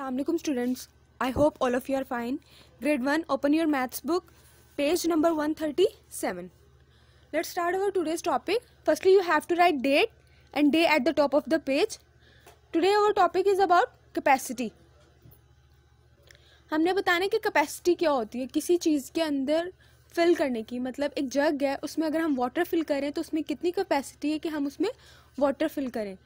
अलमेकम students I hope all of you are fine grade one open your maths book page number one thirty seven let start our today's topic firstly you have to write date and day at the top of the page today our topic is about capacity हमने बताने कि capacity क्या होती है किसी चीज़ के अंदर fill करने की मतलब एक जग है उसमें अगर हम वाटर फिल करें तो उसमें कितनी कैपेसिटी है कि हम उसमें वाटर फिल करें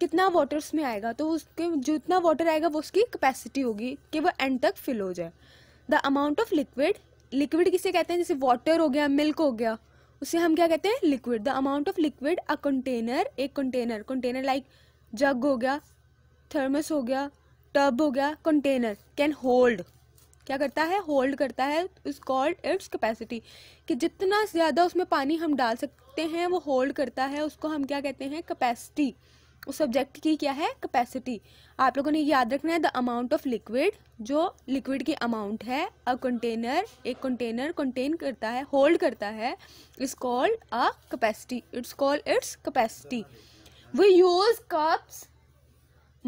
कितना वाटर उसमें आएगा तो उसके जितना वाटर आएगा वो उसकी कैपेसिटी होगी कि वो एंड तक फिल हो जाए the amount of liquid liquid किसे कहते हैं जैसे वाटर हो गया मिल्क हो गया उसे हम क्या कहते हैं liquid the amount of liquid a container एक कंटेनर कंटेनर लाइक जग हो गया थर्मस हो गया टब हो गया कंटेनर कैन होल्ड क्या करता है होल्ड करता है इज कॉल्ड इट्स कैपेसिटी कि जितना ज़्यादा उसमें पानी हम डाल सकते हैं वो होल्ड करता है उसको हम क्या कहते हैं कैपेसिटी उस सब्जेक्ट की क्या है कैपेसिटी आप लोगों ने याद रखना है द अमाउंट ऑफ लिक्विड जो लिक्विड की अमाउंट है अ कंटेनर एक कंटेनर कंटेन करता है होल्ड करता है it's called a capacity it's called it's capacity we use cups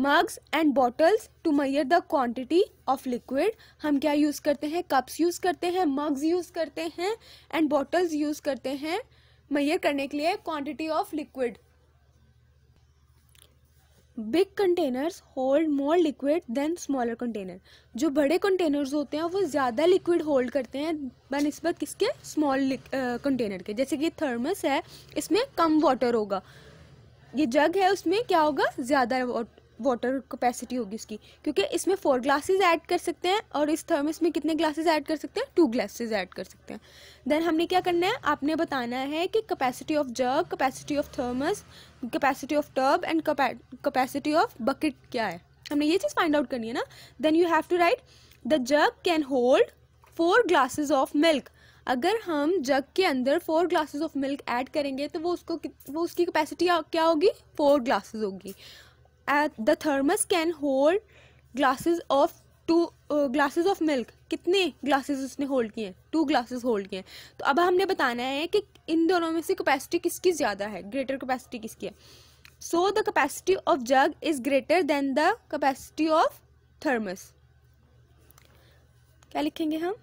mugs and bottles to measure the quantity of liquid हम क्या यूज़ करते हैं कप्स यूज़ करते हैं मग्स यूज़ करते हैं एंड बॉटल्स यूज़ करते हैं मैयर करने के लिए quantity of liquid big containers hold more liquid than smaller container जो बड़े कंटेनर्स होते हैं वो ज़्यादा लिक्विड होल्ड करते हैं बनस्बत किसके स्मॉल कंटेनर के जैसे कि थर्मस है इसमें कम वाटर होगा ये जग है उसमें क्या होगा ज़्यादा वाटर कैपेसिटी होगी इसकी क्योंकि इसमें फोर ग्लासेस ऐड कर सकते हैं और इस थर्मस में कितने ग्लासेस ऐड कर सकते हैं टू ग्लासेस ऐड कर सकते हैं देन हमने क्या करना है आपने बताना है कि capacity of jug capacity of thermos capacity of tub and capacity of bucket क्या है हमने ये चीज़ फाइंड आउट करनी है ना then you have to write the jug can hold four glasses of milk अगर हम जग के अंदर four glasses of milk add करेंगे तो वो उसको वो उसकी कैपेसिटी क्या होगी फोर ग्लासेस होगी at the thermos can hold glasses of two glasses of milk कितने ग्लासेस उसने होल्ड किए हैं टू ग्लासेस होल्ड किए हैं तो अब हमने बताना है कि इन दोनों में से कैपेसिटी किसकी ज़्यादा है ग्रेटर कैपेसिटी किसकी है so the capacity of jug is greater than the capacity of thermos क्या लिखेंगे हम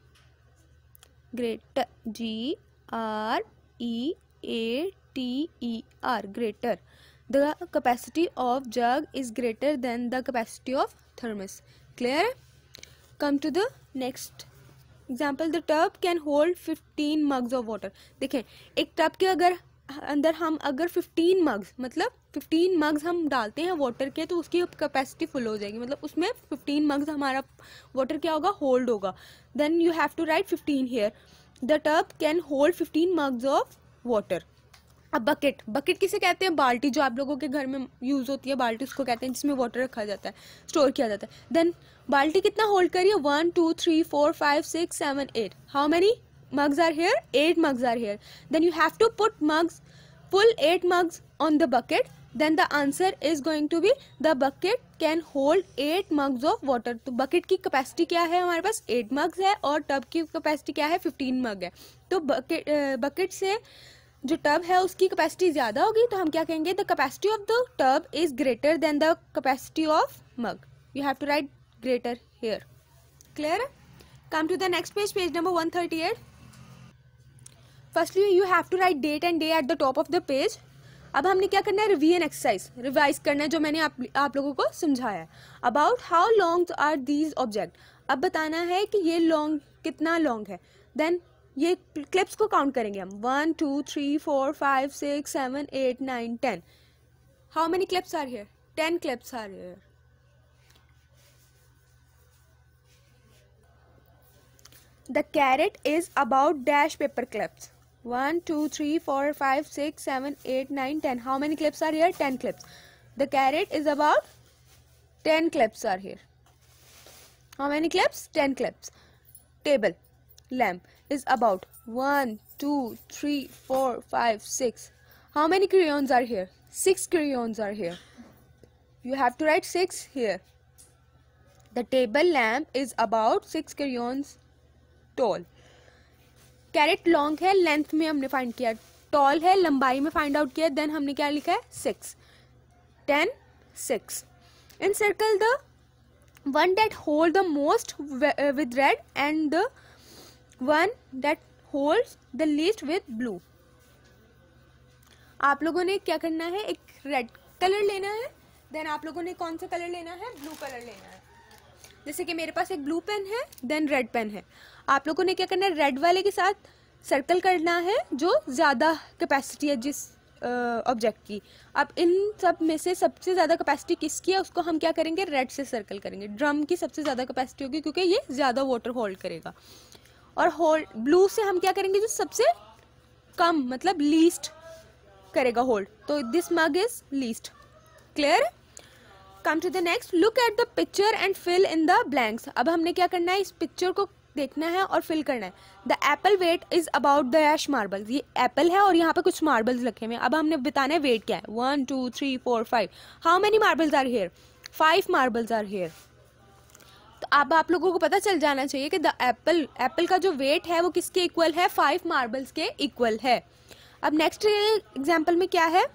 greater G R E A T E R greater the capacity of jug is greater than the capacity of thermos clear come to the next example the tub can hold fifteen mugs of water देखें एक tub के अगर अंदर हम अगर fifteen mugs मतलब fifteen mugs हम डालते हैं वाटर के तो उसकी कैपेसिटी फुल हो जाएगी मतलब उसमें फिफ्टीन मग्स हमारा वाटर क्या होगा होल्ड होगा then you have to write fifteen here the tub can hold fifteen mugs of water अब बकेट बकेट किसे कहते हैं बाल्टी जो आप लोगों के घर में यूज़ होती है बाल्टी उसको कहते हैं जिसमें वाटर रखा जाता है स्टोर किया जाता है देन बाल्टी कितना होल्ड करिए one two three four five six seven eight how many mugs are here eight mugs are here then you have to put mugs full eight mugs on the bucket then the answer is going to be the bucket can hold eight mugs of water तो bucket की capacity क्या है हमारे पास eight mugs है और tub की capacity क्या है फिफ्टीन मग है तो बकेट बकेट से जो टब है उसकी कैपेसिटी ज़्यादा होगी तो हम क्या कहेंगे the capacity of the tub is greater than the capacity of mug you have to write greater here clear come to the next page page number one thirty eight firstly you have to write date and day at the top of the page अब हमने क्या करना है and exercise revise करना है जो मैंने आप आप लोगों को समझाया है about how long are these object अब बताना है कि ये लॉन्ग कितना लॉन्ग है देन ये क्लिप्स को काउंट करेंगे हम one two three four five six seven eight nine ten how many clips are here ten clips are here the carrot is about dash paper clips one two three four five six seven eight nine ten how many clips are here ten clips the carrot is about ten clips are here how many clips ten clips table lamp is about 1, 2, 3, 4, 5, 6. How many crayons are here? 6 crayons are here. You have to write 6 here. The table lamp is about 6 crayons tall. Carrot long hair length में हमने find किया toll है लंबाई में find out किया Then, हमने क्या लिखा है six ten six in circle the one that hold the most with red and one that holds the least with blue आप लोगों ने क्या करना है एक रेड कलर लेना है देन आप लोगों ने कौन सा कलर लेना है ब्लू कलर लेना है जैसे कि मेरे पास एक ब्लू पेन है देन रेड पेन है आप लोगों ने क्या करना है रेड वाले के साथ सर्कल करना है जो ज़्यादा कैपेसिटी है जिस ऑब्जेक्ट की अब इन सब में से सबसे ज़्यादा कैपेसिटी किसकी है उसको हम क्या करेंगे रेड से सर्कल करेंगे ड्रम की सबसे ज़्यादा कैपेसिटी होगी क्योंकि ये ज़्यादा वाटर होल्ड करेगा और होल्ड ब्लू से हम क्या करेंगे जो सबसे कम मतलब लीस्ट करेगा होल्ड तो this mug is least clear come to the next look at the picture and fill in the blanks अब हमने क्या करना है इस पिक्चर को देखना है और फिल करना है the apple weight is about the एश मार्बल्स ये एप्पल है और यहाँ पे कुछ मार्बल्स रखे हुए अब हमने बताना है वेट क्या है one two three four five how many marbles are here five marbles are here तो अब आप लोगों को पता चल जाना चाहिए कि द एप्पल एप्पल का जो वेट है वो किसके इक्वल है फाइव मार्बल्स के इक्वल है अब नेक्स्ट एग्जाम्पल में क्या है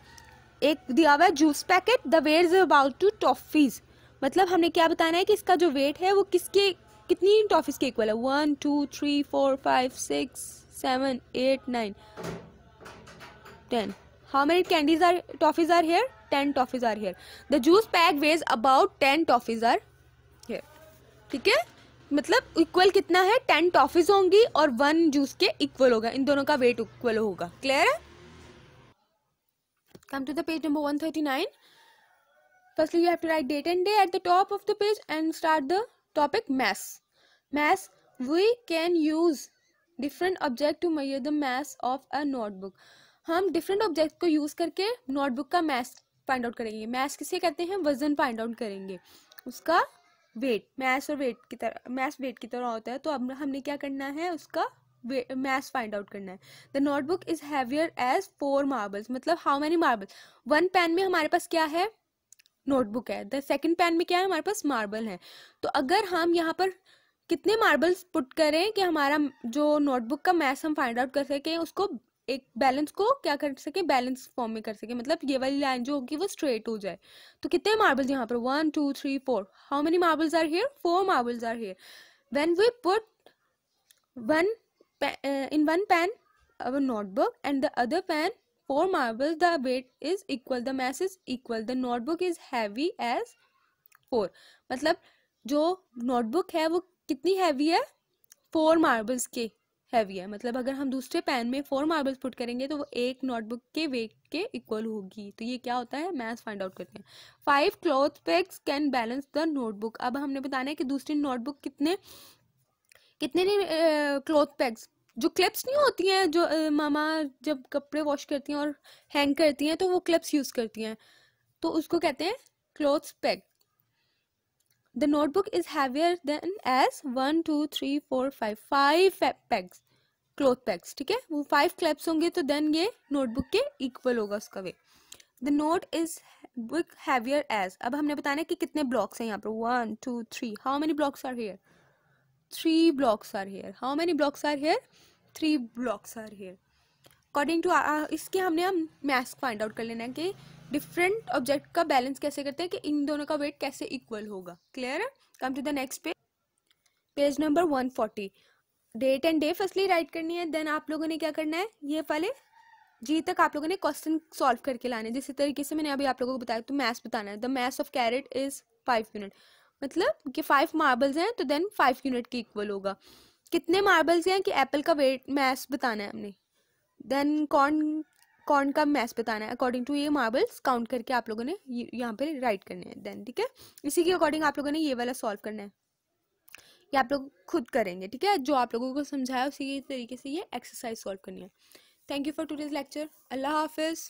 एक दिया हुआ है juice packet the weight is about two toffees मतलब हमने क्या बताना है कि इसका जो वेट है वो किसके कितनी टॉफीज के इक्वल है one two three four five six seven eight nine ten how many candies are toffees are here ten toffees are here the juice pack weighs about ten toffees are ठीक है मतलब equal कितना है ten toffees होंगी और one juice के equal होगा इन दोनों का वेट इक्वल होगा क्लियर है come to the page number one thirty nine firstly write date and day at the top of the page and start the topic mass mass we can use different object to measure the mass of a notebook हम different object को use करके notebook का mass find out करेंगे mass किसे कहते हैं वजन find out करेंगे उसका वेट मैस और वेट की तरह मैस वेट की तरह होता है तो अब हमने क्या करना है उसका मैस फाइंड आउट करना है the notebook is heavier as four marbles मतलब how many marbles one pan में हमारे पास क्या है नोटबुक है द सेकेंड पेन में क्या है हमारे पास मार्बल है तो अगर हम यहाँ पर कितने मार्बल्स पुट करें कि हमारा जो नोटबुक का मैथ हम फाइंड आउट कर सकें उसको एक बैलेंस को क्या कर सके बैलेंस फॉर्म में कर सके मतलब ये वाली लाइन जो होगी वो स्ट्रेट हो जाए तो कितने मार्बल्स यहाँ पर one two three four how many marbles are here four marbles are here when we put one in one pan our notebook and the other pan four marble the weight is equal the mass is equal the notebook is heavy as four मतलब जो notebook है वो कितनी heavy है four marbles के heavy है मतलब अगर हम दूसरे पैन में फोर मार्बल्स पुट करेंगे तो वो एक नोटबुक के वेट के इक्वल होगी तो ये क्या होता है मैथ फाइंड आउट करते हैं five cloth packs can balance the notebook अब हमने बताना है कि दूसरी नोटबुक कितने कितने क्लॉथ पैक्स जो क्लिप्स नहीं होती हैं जो uh, मामा जब कपड़े वॉश करती हैं और हैंग करती हैं तो वो क्लिप्स यूज़ करती हैं तो उसको कहते हैं cloth pack The notebook is heavier than as one two three four five five pegs cloth pegs ठीक है वो फाइव क्लैप्स होंगे तो देन ये नोटबुक के इक्वल होगा उसका weight the note is book heavier as अब हमने बताना है कि कितने ब्लॉक्स हैं यहाँ पर one two three how many blocks are here three blocks are here how many blocks are here three blocks are here according to इसके हमने हम मैथ्स फाइंड आउट कर लेना है कि डिफरेंट ऑब्जेक्ट का बैलेंस कैसे करते हैं कि इन दोनों का वेट कैसे इक्वल होगा क्लियर है come to the next page page number one forty date and day firstly write करनी है देन आप लोगों ने क्या करना है ये पहले जी तक आप लोगों ने क्वेश्चन सॉल्व करके लाने जिस तरीके से मैंने अभी आप लोगों को बताया तो मैथ्स बताना है the mass of carrot is five unit मतलब कि फाइव मार्बल्स हैं तो देन फाइव यूनिट के इक्वल होगा कितने मार्बल्स हैं कि एप्पल का वेट मैथ्स बताना है हमने देन कौन कॉर्न का मैस बताना है अकॉर्डिंग टू ये मार्बल्स काउंट करके आप लोगों ने यहाँ पे राइट करने हैं देन ठीक है इसी के अकॉर्डिंग आप लोगों ने ये वाला सॉल्व करना है ये आप लोग खुद करेंगे ठीक है जो आप लोगों को समझाया उसी तरीके से ये एक्सरसाइज सॉल्व करनी है thank you for today's lecture अल्लाह हाफिज़